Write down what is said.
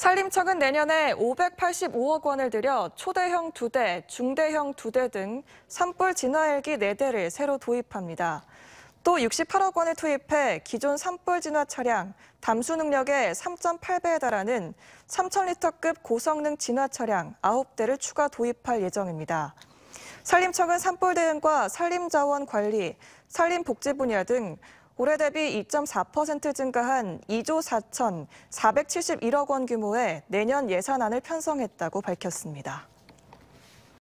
산림청은 내년에 585억 원을 들여 초대형 2대, 중대형 2대 등 산불 진화헬기 4대를 새로 도입합니다. 또 68억 원을 투입해 기존 산불 진화 차량 담수 능력의 3.8배에 달하는 3,000리터급 고성능 진화 차량 9대를 추가 도입할 예정입니다. 산림청은 산불 대응과 산림자원 관리, 산림복지 분야 등 올해 대비 2.4% 증가한 2조 4,471억 원 규모의 내년 예산안을 편성했다고 밝혔습니다.